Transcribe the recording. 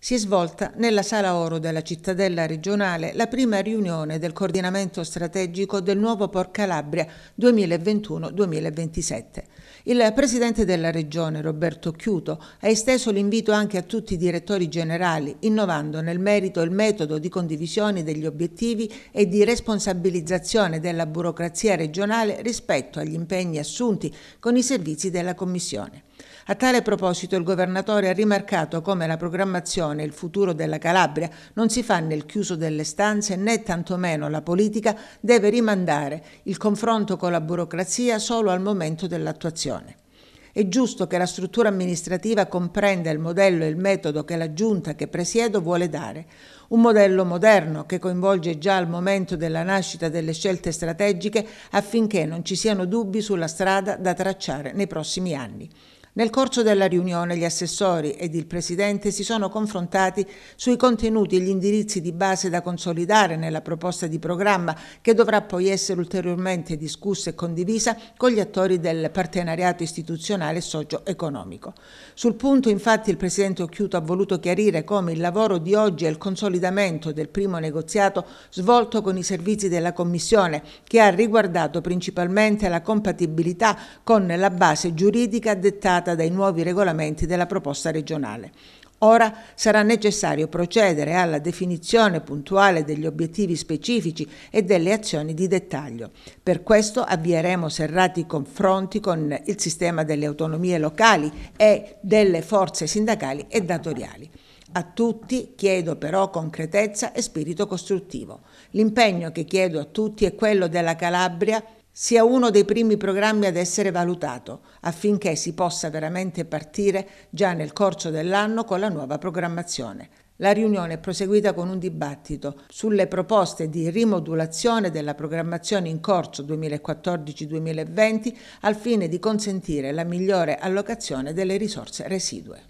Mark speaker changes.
Speaker 1: si è svolta nella Sala Oro della cittadella regionale la prima riunione del coordinamento strategico del nuovo Port Calabria 2021-2027. Il presidente della regione, Roberto Chiuto, ha esteso l'invito anche a tutti i direttori generali, innovando nel merito il metodo di condivisione degli obiettivi e di responsabilizzazione della burocrazia regionale rispetto agli impegni assunti con i servizi della Commissione. A tale proposito il governatore ha rimarcato come la programmazione e il futuro della Calabria non si fa nel chiuso delle stanze né tantomeno la politica deve rimandare il confronto con la burocrazia solo al momento dell'attuazione. È giusto che la struttura amministrativa comprenda il modello e il metodo che la giunta che presiedo vuole dare, un modello moderno che coinvolge già al momento della nascita delle scelte strategiche affinché non ci siano dubbi sulla strada da tracciare nei prossimi anni. Nel corso della riunione gli assessori ed il Presidente si sono confrontati sui contenuti e gli indirizzi di base da consolidare nella proposta di programma che dovrà poi essere ulteriormente discussa e condivisa con gli attori del partenariato istituzionale e socio-economico. Sul punto infatti il Presidente Occhiuto ha voluto chiarire come il lavoro di oggi è il consolidamento del primo negoziato svolto con i servizi della Commissione che ha riguardato principalmente la compatibilità con la base giuridica dettata dettata dai nuovi regolamenti della proposta regionale. Ora sarà necessario procedere alla definizione puntuale degli obiettivi specifici e delle azioni di dettaglio. Per questo avvieremo serrati confronti con il sistema delle autonomie locali e delle forze sindacali e datoriali. A tutti chiedo però concretezza e spirito costruttivo. L'impegno che chiedo a tutti è quello della Calabria sia uno dei primi programmi ad essere valutato, affinché si possa veramente partire già nel corso dell'anno con la nuova programmazione. La riunione è proseguita con un dibattito sulle proposte di rimodulazione della programmazione in corso 2014-2020 al fine di consentire la migliore allocazione delle risorse residue.